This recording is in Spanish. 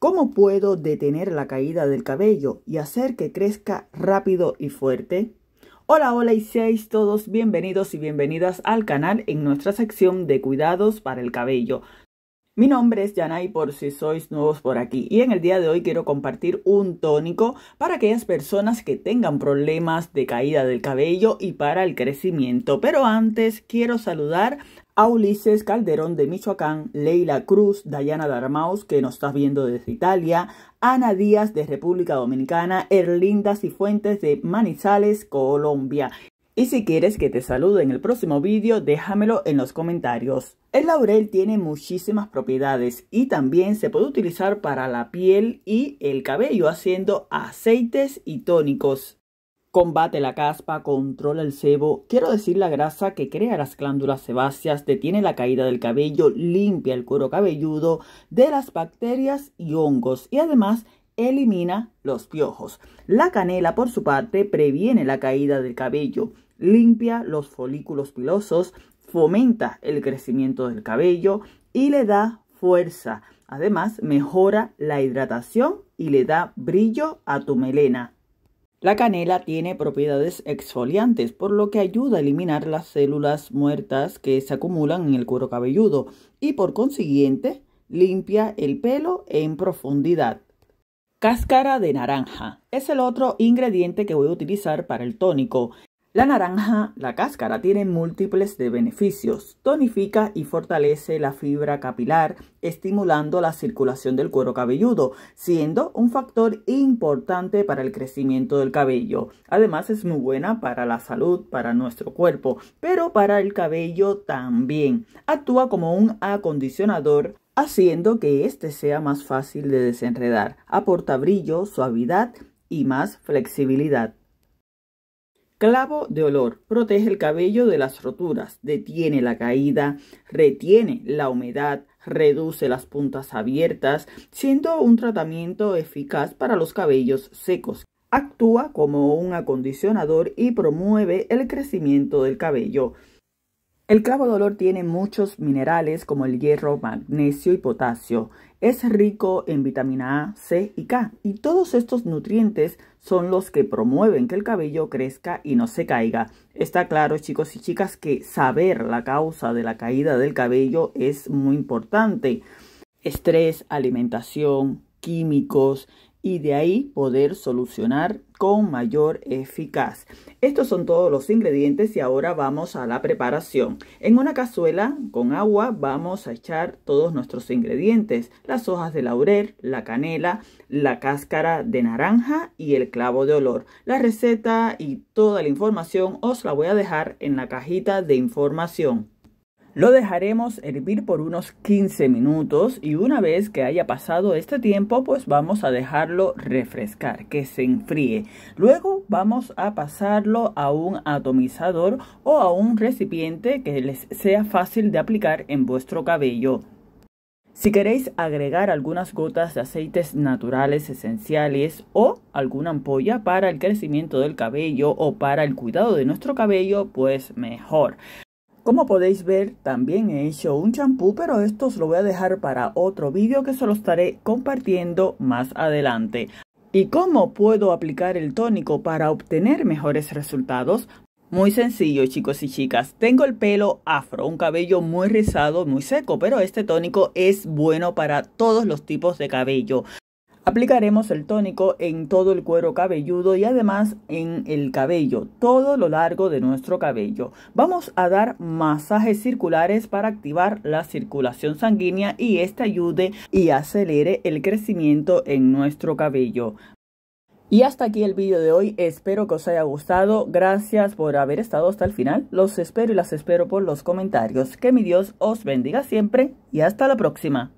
¿Cómo puedo detener la caída del cabello y hacer que crezca rápido y fuerte? Hola, hola y seis todos bienvenidos y bienvenidas al canal en nuestra sección de cuidados para el cabello. Mi nombre es Yanay por si sois nuevos por aquí y en el día de hoy quiero compartir un tónico para aquellas personas que tengan problemas de caída del cabello y para el crecimiento. Pero antes quiero saludar a Ulises Calderón de Michoacán, Leila Cruz, Dayana Darmaus, que nos estás viendo desde Italia, Ana Díaz de República Dominicana, Erlinda Cifuentes de Manizales, Colombia. Y si quieres que te salude en el próximo vídeo, déjamelo en los comentarios. El laurel tiene muchísimas propiedades y también se puede utilizar para la piel y el cabello haciendo aceites y tónicos. Combate la caspa, controla el sebo, quiero decir la grasa que crea las glándulas sebáceas, detiene la caída del cabello, limpia el cuero cabelludo de las bacterias y hongos y además elimina los piojos. La canela, por su parte, previene la caída del cabello, limpia los folículos pilosos, fomenta el crecimiento del cabello y le da fuerza. Además, mejora la hidratación y le da brillo a tu melena. La canela tiene propiedades exfoliantes, por lo que ayuda a eliminar las células muertas que se acumulan en el cuero cabelludo y por consiguiente limpia el pelo en profundidad. Cáscara de naranja es el otro ingrediente que voy a utilizar para el tónico. La naranja, la cáscara, tiene múltiples de beneficios. Tonifica y fortalece la fibra capilar, estimulando la circulación del cuero cabelludo, siendo un factor importante para el crecimiento del cabello. Además es muy buena para la salud, para nuestro cuerpo, pero para el cabello también. Actúa como un acondicionador haciendo que éste sea más fácil de desenredar. Aporta brillo, suavidad y más flexibilidad. Clavo de olor. Protege el cabello de las roturas, detiene la caída, retiene la humedad, reduce las puntas abiertas, siendo un tratamiento eficaz para los cabellos secos. Actúa como un acondicionador y promueve el crecimiento del cabello. El clavo de olor tiene muchos minerales como el hierro, magnesio y potasio. Es rico en vitamina A, C y K y todos estos nutrientes son los que promueven que el cabello crezca y no se caiga. Está claro, chicos y chicas, que saber la causa de la caída del cabello es muy importante. Estrés, alimentación, químicos, y de ahí poder solucionar con mayor eficaz. Estos son todos los ingredientes y ahora vamos a la preparación. En una cazuela con agua vamos a echar todos nuestros ingredientes, las hojas de laurel, la canela, la cáscara de naranja y el clavo de olor. La receta y toda la información os la voy a dejar en la cajita de información. Lo dejaremos hervir por unos 15 minutos y una vez que haya pasado este tiempo pues vamos a dejarlo refrescar, que se enfríe. Luego vamos a pasarlo a un atomizador o a un recipiente que les sea fácil de aplicar en vuestro cabello. Si queréis agregar algunas gotas de aceites naturales esenciales o alguna ampolla para el crecimiento del cabello o para el cuidado de nuestro cabello, pues mejor. Como podéis ver, también he hecho un champú, pero esto os lo voy a dejar para otro vídeo que se lo estaré compartiendo más adelante. ¿Y cómo puedo aplicar el tónico para obtener mejores resultados? Muy sencillo chicos y chicas, tengo el pelo afro, un cabello muy rizado, muy seco, pero este tónico es bueno para todos los tipos de cabello. Aplicaremos el tónico en todo el cuero cabelludo y además en el cabello, todo lo largo de nuestro cabello. Vamos a dar masajes circulares para activar la circulación sanguínea y este ayude y acelere el crecimiento en nuestro cabello. Y hasta aquí el vídeo de hoy, espero que os haya gustado, gracias por haber estado hasta el final, los espero y las espero por los comentarios, que mi Dios os bendiga siempre y hasta la próxima.